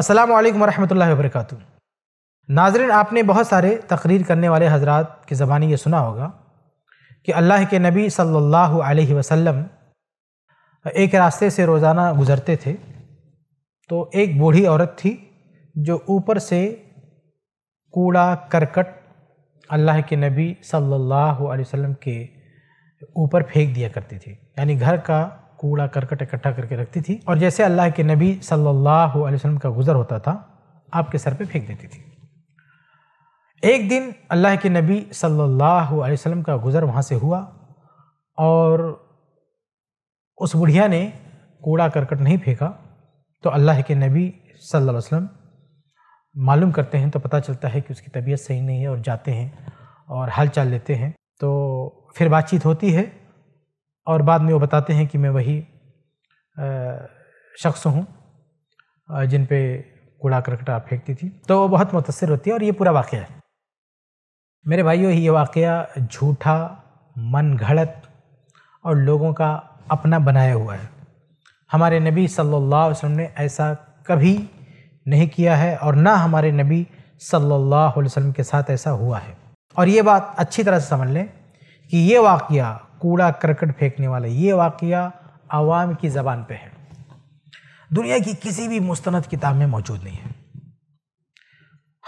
अस्सलाम वालेकुम वरहमतुल्लाहि नाजरन आपने बहुत सारे तकरीर करने वाले हजरत की ज़बानी ये सुना होगा कि अल्लाह के नबी सल्लल्लाहु अलैहि वसल्लम एक रास्ते से रोज़ाना गुज़रते थे तो एक बूढ़ी औरत थी जो ऊपर से कूड़ा करकट अल्लाह के नबी सल्लल्लाहु अलैहि वसल्लम के ऊपर फेंक दिया करती थी यानी घर का कूड़ा करकट इकट्ठा करके रखती थी और जैसे अल्लाह के नबी सल्लल्लाहु अलैहि वसल्लम का गुज़र होता था आपके सर पे फेंक देती थी एक दिन अल्लाह के नबी सल्लल्लाहु अलैहि वसल्लम का गुज़र वहाँ से हुआ और उस बुढ़िया ने कूड़ा करकट नहीं फेंका तो अल्लाह के नबी सल्लल्लाहु अलैहि वसल्लम मालूम करते हैं तो पता चलता है कि उसकी तबीयत सही नहीं है और जाते हैं और हाल चाल लेते हैं तो फिर बातचीत होती है और बाद में वो बताते हैं कि मैं वही शख्स हूँ जिन पे कूड़ा करकटा फेंकती थी तो वो बहुत मुतासर होती है और ये पूरा वाक़ है मेरे भाइयों ये वाक़ झूठा मन घड़त और लोगों का अपना बनाया हुआ है हमारे नबी सल्लल्लाहु अलैहि वसल्लम ने ऐसा कभी नहीं किया है और ना हमारे नबी सल्लल्लाहु अलैहि वसल्लम के साथ ऐसा हुआ है और ये बात अच्छी तरह से समझ लें कि ये वाक़ कूड़ा करकट फेंकने वाला ये वाक़ आवाम की ज़बान पे है दुनिया की किसी भी मुस्तंद किताब में मौजूद नहीं है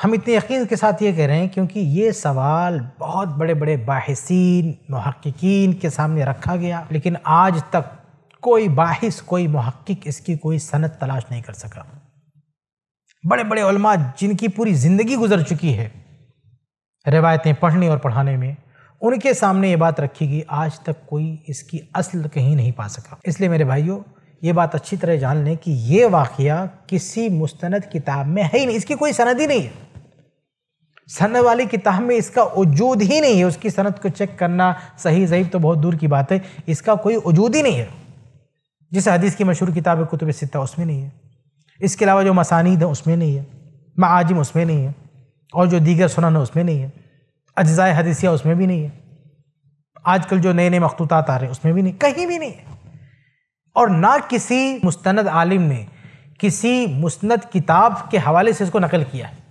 हम इतने यकीन के साथ ये कह रहे हैं क्योंकि ये सवाल बहुत बड़े बड़े बाहसिन महक्कीन के सामने रखा गया लेकिन आज तक कोई बाहिस कोई महक्क इसकी कोई सनत तलाश नहीं कर सका बड़े बड़े जिनकी पूरी ज़िंदगी गुजर चुकी है रवायतें पढ़ने और पढ़ाने में उनके सामने ये बात रखी गई आज तक कोई इसकी असल कहीं नहीं पा सका इसलिए मेरे भाइयों ये बात अच्छी तरह जान लें कि ये वाक़ किसी मुस्तंद किताब में है ही नहीं इसकी कोई सनद ही नहीं है सनद वाली किताब में इसका वजूद ही नहीं है उसकी सनद को चेक करना सही जहीब तो बहुत दूर की बात है इसका कोई वजूद ही नहीं है जिस हदीस की मशहूर किताब है कुतुब सिता उसमें नहीं है इसके अलावा जो मसानीद है उसमें नहीं है माजिम उसमें नहीं है और जो दीगर सुनन है उसमें नहीं है अज्जाए हदीसिया उसमें भी नहीं है आजकल जो नए नए मखतूत आ रहे हैं उसमें भी नहीं कहीं भी नहीं है और ना किसी मुस्ंद आलिम ने किसी मुस्ंद किताब के हवाले से इसको नकल किया है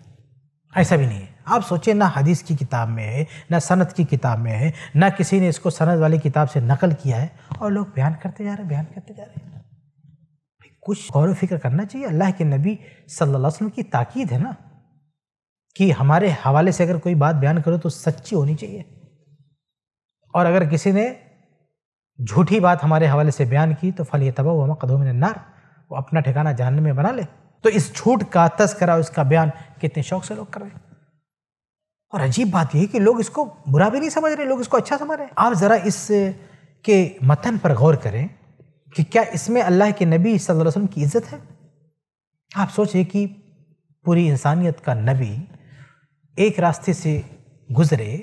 ऐसा भी नहीं है आप सोचें ना हदीस की किताब में है ना सनत की किताब में है ना किसी ने इसको सनत वाली किताब से नकल किया है और लोग बयान करते जा रहे हैं बयान करते जा रहे हैं कुछ गौर फिक्र करना चाहिए अल्लाह के नबी सल्लल्लाहु अलैहि वसल्लम की ताकीद है ना कि हमारे हवाले से अगर कोई बात बयान करो तो सच्ची होनी चाहिए और अगर किसी ने झूठी बात हमारे हवाले से बयान की तो फल ये तबा हुआ कदम नार वो अपना ठिकाना जानने में बना ले तो इस झूठ का तस्करा उसका बयान कितने शौक से लोग कर रहे हैं और अजीब बात यह कि लोग इसको बुरा भी नहीं समझ रहे लोग इसको अच्छा समझ रहे हैं आप ज़रा इस के मतन पर गौर करें कि क्या इसमें अल्लाह के नबी सल्लल्लाहु अलैहि वसल्लम की इज्जत है आप सोचिए कि पूरी इंसानियत का नबी एक रास्ते से गुजरे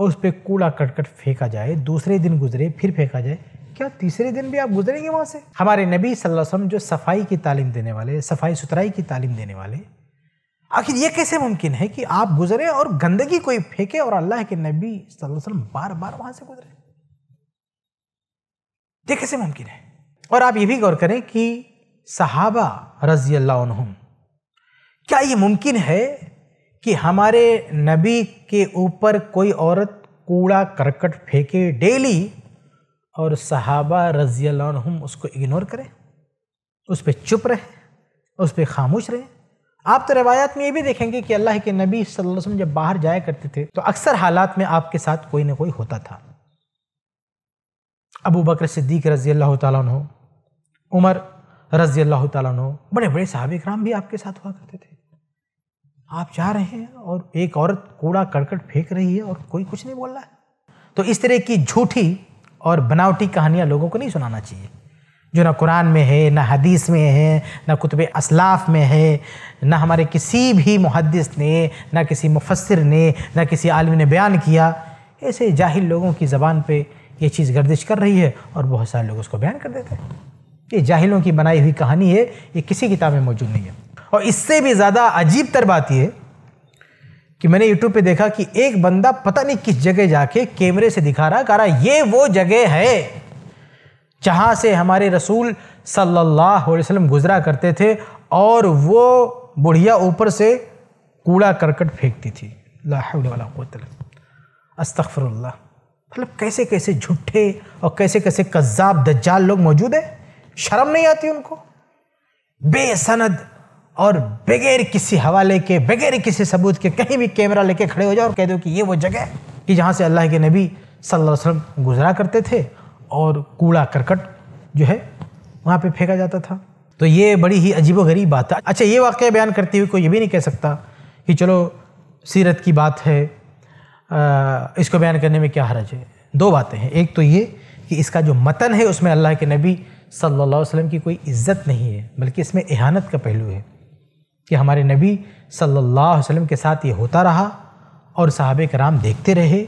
और उस पर कूड़ा कटकट फेंका जाए दूसरे दिन गुजरे फिर फेंका जाए क्या तीसरे दिन भी आप गुजरेंगे वहाँ से हमारे नबी सल्लल्लाहु अलैहि वसल्लम जो सफाई की तालीम देने वाले सफाई सुथराई की तालीम देने वाले आखिर ये कैसे मुमकिन है कि आप गुजरें और गंदगी कोई फेंके और अल्लाह के नबी सल्लल्लाहु अलैहि वसल्लम बार बार वहाँ से गुजरे ये कैसे मुमकिन है और आप ये भी गौर करें कि सहाबा रजी अल्लाह क्या ये मुमकिन है कि हमारे नबी के ऊपर कोई औरत कूड़ा करकट फेंके डेली और सहाबा रज़ी हम उसको इग्नोर करें उस पर चुप रहें उस पर खामोश रहें आप तो रवायात में ये भी देखेंगे कि अल्लाह के नबी सल्लल्लाहु अलैहि वसल्लम जब बाहर जाया करते थे तो अक्सर हालात में आपके साथ कोई ना कोई होता था अबू बकर सिद्दीक रज़ी अल्लाह तु उमर रज़ी अल्लाह तु बड़े बड़े साहब कराम भी आपके साथ हुआ करते थे आप जा रहे हैं और एक औरत कूड़ा करकट फेंक रही है और कोई कुछ नहीं बोल रहा है तो इस तरह की झूठी और बनावटी कहानियाँ लोगों को नहीं सुनाना चाहिए जो ना कुरान में है ना हदीस में है ना कुतब असलाफ में है ना हमारे किसी भी मुहदस ने ना किसी मुफसर ने ना किसी आलम ने बयान किया ऐसे जाहिल लोगों की ज़बान पे ये चीज़ गर्दिश कर रही है और बहुत सारे लोग उसको बयान कर देते हैं ये जाहिलों की बनाई हुई कहानी है ये किसी किताब में मौजूद नहीं है और इससे भी ज़्यादा अजीब तर बात यह कि मैंने यूट्यूब पे देखा कि एक बंदा पता नहीं किस जगह जाके कैमरे से दिखा रहा कह रहा ये वो जगह है जहाँ से हमारे रसूल सल्लल्लाहु अलैहि वसल्लम गुजरा करते थे और वो बुढ़िया ऊपर से कूड़ा करकट फेंकती थी अस्तफ़रल्ला मतलब कैसे कैसे झूठे और कैसे कैसे कज्जाब दज्जाल लोग मौजूद हैं शर्म नहीं आती उनको बेसनद और बगैर किसी हवाले के बगैर किसी सबूत के कहीं भी कैमरा लेके खड़े हो जाओ और कह दो कि ये वो जगह है कि जहाँ से अल्लाह के नबी सल्लल्लाहु अलैहि वसल्लम गुजरा करते थे और कूड़ा करकट जो है वहाँ पे फेंका जाता था तो ये बड़ी ही अजीब गरीब बात है अच्छा ये वाक़ बयान करते हुए कोई ये भी नहीं कह सकता कि चलो सीरत की बात है आ, इसको बयान करने में क्या हरज है दो बातें हैं एक तो ये कि इसका जो मतन है उसमें अल्लाह के नबी सल्लल्लाहु अलैहि वसल्लम की कोई इज्जत नहीं है बल्कि इसमें एहानत का पहलू है कि हमारे नबी सल्लल्लाहु अलैहि वसल्लम के साथ ये होता रहा और साहब कराम देखते रहे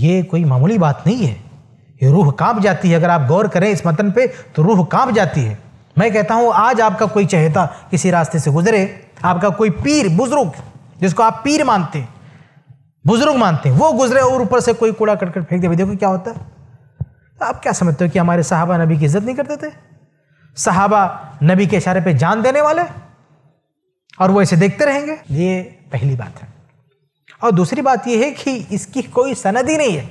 ये कोई मामूली बात नहीं है ये रूह काँप जाती है अगर आप गौर करें इस मतन पे तो रूह काँप जाती है मैं कहता हूँ आज आपका कोई चहेता किसी रास्ते से गुजरे आपका कोई पीर बुज़ुर्ग जिसको आप पीर मानते हैं बुज़ुर्ग मानते हैं वो गुजरे और ऊपर से कोई कूड़ा कटकट फेंक दे भाई देखो क्या होता है तो आप क्या समझते हो कि हमारे साहबा नबी की इज्जत नहीं करते थे साहबा नबी के इशारे पे जान देने वाले और वो ऐसे देखते रहेंगे ये पहली बात है और दूसरी बात यह है कि इसकी कोई सनद ही नहीं है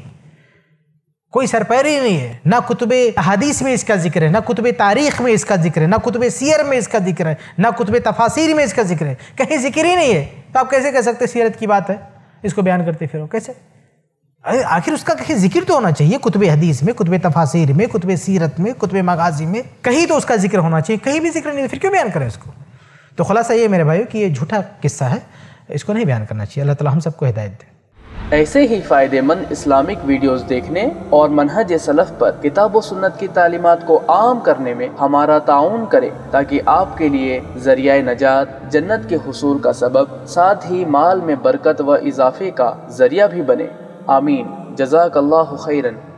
कोई सरपैर ही नहीं है ना कुतुब हदीस में इसका जिक्र है ना कुतब तारीख में इसका जिक्र है ना कुतब सीर में इसका जिक्र है ना कुतब तफासिर में इसका जिक्र है कहीं जिक्र ही नहीं है तो आप कैसे कह सकते सीरत की बात है इसको बयान करते फिर कैसे आखिर उसका कहीं जिक्र तो होना चाहिए कुतब हदीस में कुतब तफासिर में कुतब सीरत में कुतब मगाजी में कहीं तो उसका जिक्र होना चाहिए कहीं भी जिक्र नहीं फिर क्यों बयान करें इसको तो खुलासा ये मेरे भाई कि ये झूठा किस्सा है इसको नहीं बयान करना चाहिए अल्लाह ताला हम सबको हिदायत दें ऐसे ही फ़ायदेमंद इस्लामिक वीडियोस देखने और मनहज सलफ़ पर किताब व सुन्नत की तालीमत को आम करने में हमारा ताउन करें ताकि आपके लिए जरिया नजात जन्नत के हसूल का सबब साथ ही माल में बरकत व इजाफे का जरिया भी बने आमीन जजाकल्ला खैरन